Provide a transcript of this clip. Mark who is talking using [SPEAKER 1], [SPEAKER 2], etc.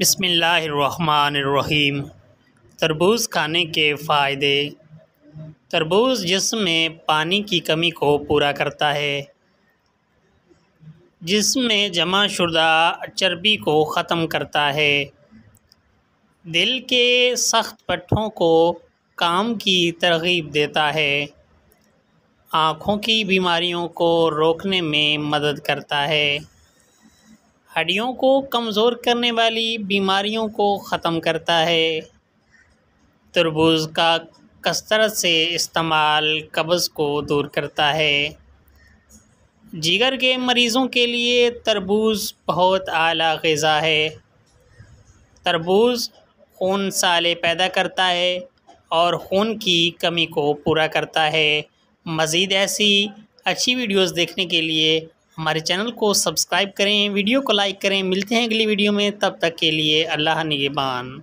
[SPEAKER 1] बसमीम तरबूज खाने के फ़ायदे तरबूज जिसम में पानी की कमी को पूरा करता है जिसम में जमा शुदा चर्बी को ख़त्म करता है दिल के सख्त पट्ठों को काम की तरगीब देता है आँखों की बीमारियों को रोकने में मदद करता है हड्डियों को कमज़ोर करने वाली बीमारियों को ख़त्म करता है तरबूज का कसरत से इस्तेमाल कब्ज़ को दूर करता है जीगर के मरीज़ों के लिए तरबूज बहुत आला गज़ा है तरबूज खून साले पैदा करता है और खून की कमी को पूरा करता है मज़ीद ऐसी अच्छी वीडियोस देखने के लिए हमारे चैनल को सब्सक्राइब करें वीडियो को लाइक करें मिलते हैं अगली वीडियो में तब तक के लिए अल्लाह निगेबान